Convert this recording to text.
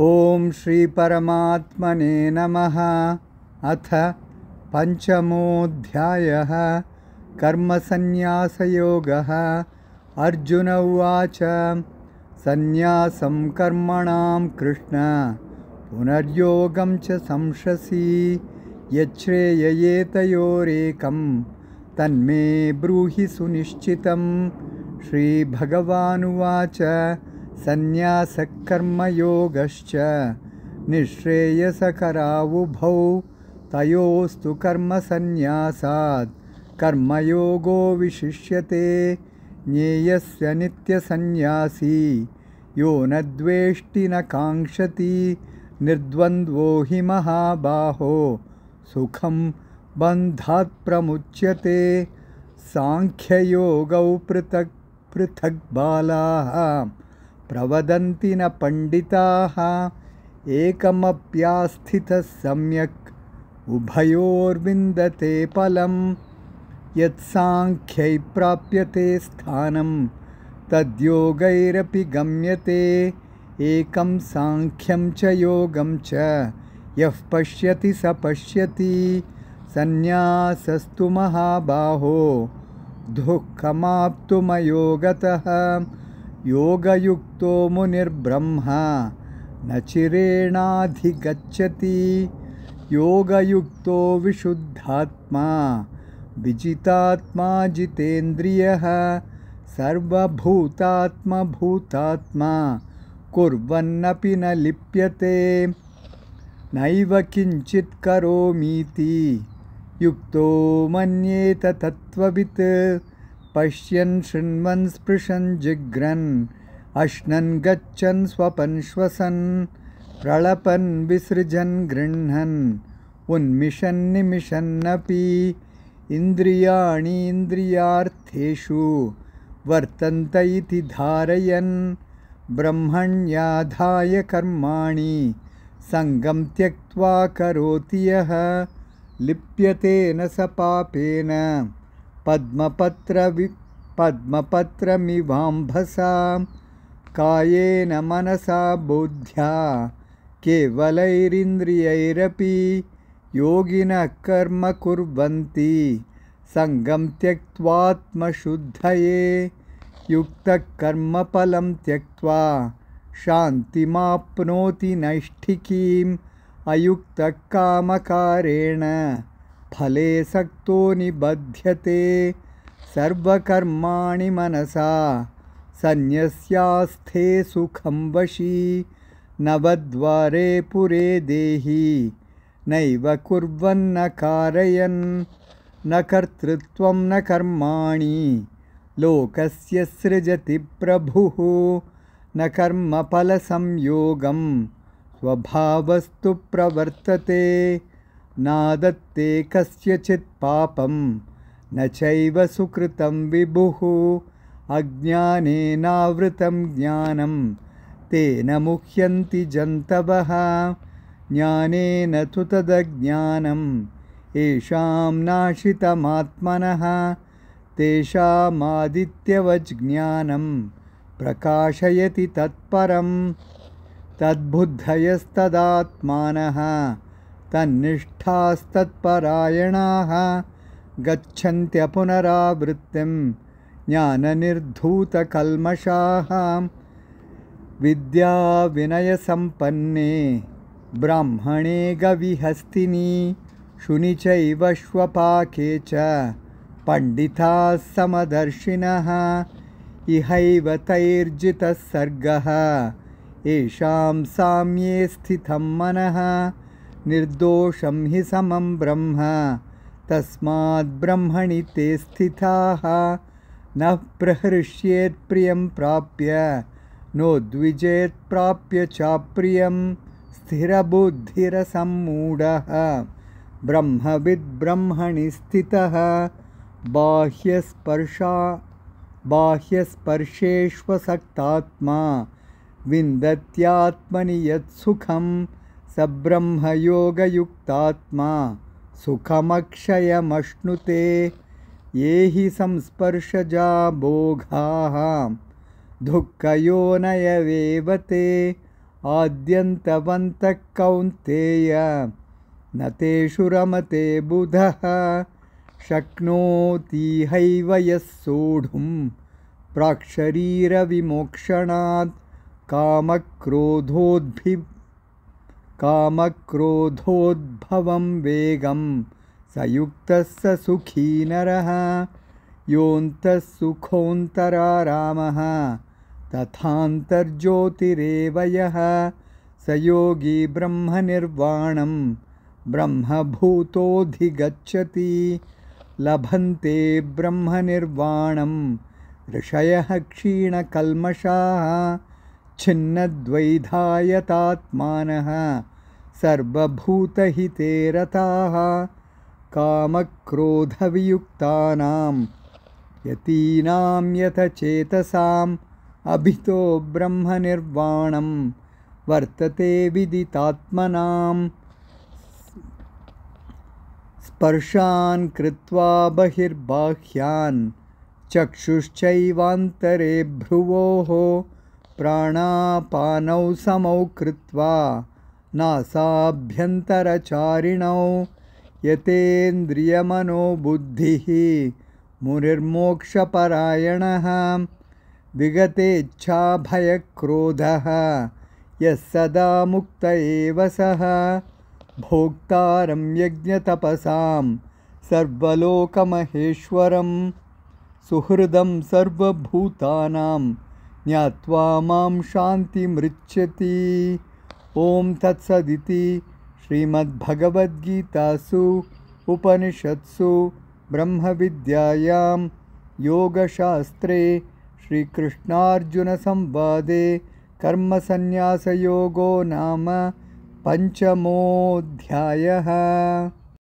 ॐ श्रीपरमात्मने नमः अथ पञ्चमोऽध्यायः कर्मसन्न्यासयोगः अर्जुन उवाच सन्न्यासं कर्मणां कृष्ण पुनर्योगं च संशसि यच्छ्रेययेतयोरेकं तन्मे ब्रूहि सुनिश्चितं श्रीभगवानुवाच सन्न्यासकर्मयोगश्च निःश्रेयसकरावुभौ तयोस्तु कर्मसन्न्यासात् कर्मयोगो विशिष्यते ज्ञेयस्य नित्यसन्न्यासी यो न द्वेष्टि न काङ्क्षति निर्द्वन्द्वो हि महाबाहो सुखं बन्धात् प्रमुच्यते साङ्ख्ययोगौ पृथक् पृथक् प्रवदन्ति न पंडिता एकमप्यास्थित सम्यक् उभयोर्विंदते फलं यत्साङ्ख्यै प्राप्यते स्थानं तद्योगैरपि गम्यते एकं साङ्ख्यं च योगम च यः पश्यति स पश्यति सन्न्यासस्तु महाबाहो दुःखमाप्तुमयोगतः योगयुक्तो मुनिर्ब्रह्मा न चिरेणाधिगच्छति योगयुक्तो विशुद्धात्मा विजितात्मा जितेन्द्रियः भूतात्मा कुर्वन्नपि न लिप्यते नैव किञ्चित् करोमीति युक्तो मन्येत तत्त्ववित् पश्यन् शृण्वन् स्पृशन् जिघ्रन् अश्नन् गच्छन् स्वपन् श्वसन् प्रलपन् विसृजन् गृह्णन् उन्मिषन् निमिषन्नपि इन्द्रियाणीन्द्रियार्थेषु वर्तन्त इति धारयन् ब्रह्मण्याधाय कर्माणि सङ्गं त्यक्त्वा करोति यः लिप्यतेन स पापेन पद्मपत्र वि पद्मपत्रमिवाम्भसा कायेन मनसा बुद्ध्या केवलैरिन्द्रियैरपि योगिनः कर्म कुर्वन्ति सङ्गं त्यक्त्वात्मशुद्धये युक्तकर्मफलं त्यक्त्वा शान्तिमाप्नोति नैष्ठिकीम् अयुक्तकामकारेण फले सक्तो निबध्यते सर्वकर्माणि मनसा सन्यस्यास्थे सुखं वशी नवद्वारे पुरे देहि नैव कुर्वन्न कारयन् न कर्तृत्वं न कर्माणि लोकस्य सृजति प्रभुः न कर्मफलसंयोगं स्वभावस्तु प्रवर्तते नादत्ते कस्यचित् पापम न चैव सुकृतं विभुः अज्ञानेनावृतं ज्ञानं तेन मुह्यन्ति जन्तवः ज्ञानेन तु तदज्ञानं येषां नाशितमात्मनः प्रकाशयति तत्परं तद्बुद्धयस्तदात्मानः तन्निष्ठास्तत्परायणाः गच्छन्त्यपुनरावृत्तिं ज्ञाननिर्धूतकल्मषाः विद्याविनयसम्पन्ने ब्राह्मणे गविहस्तिनि शुनि चैव श्वपाके च पण्डिताः समदर्शिनः इहैव तैर्जितः सर्गः येषां साम्ये स्थितं मनः निर्दोषं हि समं ब्रह्म तस्माद् ब्रह्मणि ते स्थिता न प्रहृष्येत् प्रियं प्राप्य नोद्विजेत् प्राप्य चाप्रियं स्थिरबुद्धिरसम्मूढः ब्रह्मविद्ब्रह्मणि स्थितः बाह्यस्पर्शा बाह्यस्पर्शेष्वसक्तात्मा विन्दत्यात्मनि यत्सुखं सब्रह्मयोगयुक्तात्मा सुखमक्षयमश्नुते ये हि संस्पर्शजा भोगाः दुःखयोनयवेवते आद्यन्तवन्तः कौन्तेय न तेषु रमते बुधः शक्नोतीहैव यः सोढुं प्राक्शरीरविमोक्षणात् कामक्रोधोद्भि कामक्रोधोद्भवं वेगं सयुक्त स सुखी नर योऽन्तः सुखोऽन्तरारामः तथान्तर्ज्योतिरेव यः स योगी ब्रह्मनिर्वाणं ब्रह्मभूतोऽधिगच्छति लभन्ते ब्रह्मनिर्वाणं ऋषयः क्षीणकल्मषाः छिन्नद्वैधायतात्मानः सर्वभूतहिते रताः कामक्रोधवियुक्तानां यतीनां यथचेतसाम् अभितो ब्रह्मनिर्वाणं वर्तते विदितात्मनां स्पर्शान् कृत्वा बहिर्बाह्यान् चक्षुश्चैवान्तरे भ्रुवोः प्राणापानौ समौ कृत्वा नासाभ्यन्तरचारिणौ यतेन्द्रियमनोबुद्धिः मुनिर्मोक्षपरायणः विगतेच्छाभयक्रोधः यः सदा मुक्त एव सः भोक्तारं यज्ञतपसां सर्वलोकमहेश्वरं सुहृदं सर्वभूतानां ज्ञात्वा मां शान्तिमृच्छति ॐ तत्सदिति श्रीमद्भगवद्गीतासु उपनिषत्सु ब्रह्मविद्यायां योगशास्त्रे श्रीकृष्णार्जुनसंवादे कर्मसन्न्यासयोगो नाम पञ्चमोऽध्यायः